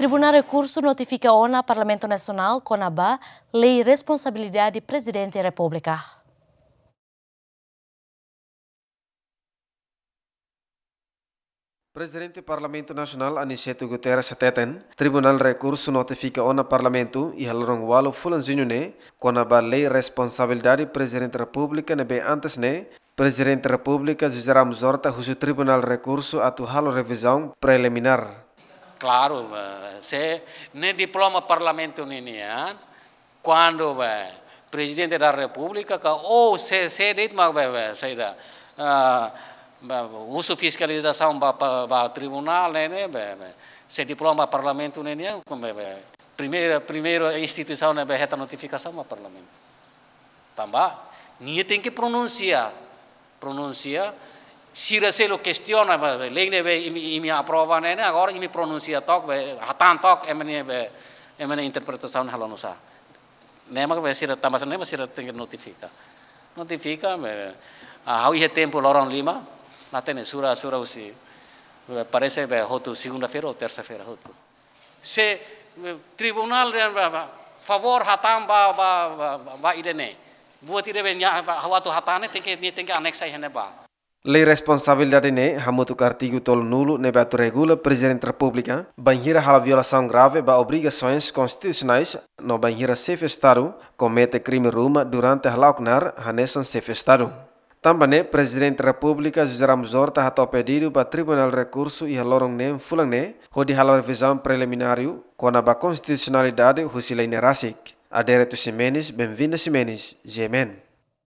Tribunal Recurso notifica ONA Parlamento Nacional, CONABA, lei responsabilidade de Presidente da República. Presidente do Parlamento Nacional, Aniceto Guterres Teten, Tribunal Recurso notifica ONA Parlamento e Halorong Walo Fulanzinhune, CONABA, lei responsabilidade de Presidente da República, nebe antes ne. Presidente da República, Zizaram Zorta, Tribunal Recurso, atu halo revisão preliminar. claro, eh, se nem diploma parlamento ninian, quando eh, o eh, presidente da república, ou oh, se, se ritmo, sei lá, uso fiscalização para o tribunal, se diploma parlamento ninian, primeira, primeira instituição é reta notificação o parlamento. Também, ninguém tem que pronunciar, pronunciar, si resello questiona lei ne i mi approva ne agora mi pronuncia tok ve hatan tok e mene ve e mene interpretazion halono sa ne ma ve si ra tamas ne ma si ra tenga notifica notifica me a hau ie tempo loron lima la tene sura sura usi parece ve hotu segunda fera o terza fera hotu se tribunal de favor hatan ba ba ba idene buat ide ve hawatu hatane tenga ni tenga anexa ne ba Lei responsabilidade ne hamutuk artigo tolo nulo regula Presidente da República banhira hala violação grave ba obrigações constitucionais no banhira chefe Estado comete crime ruma durante halauknar hanesan chefe Estado. ne Presidente da República José Ramos Horta hato pedido ba Tribunal Recurso e halorong nem fulang ne hodi hala revisão preliminario kona ba constitucionalidade husilei nerasik. Adereto Ximenes, bem-vinda Ximenes, Gemen.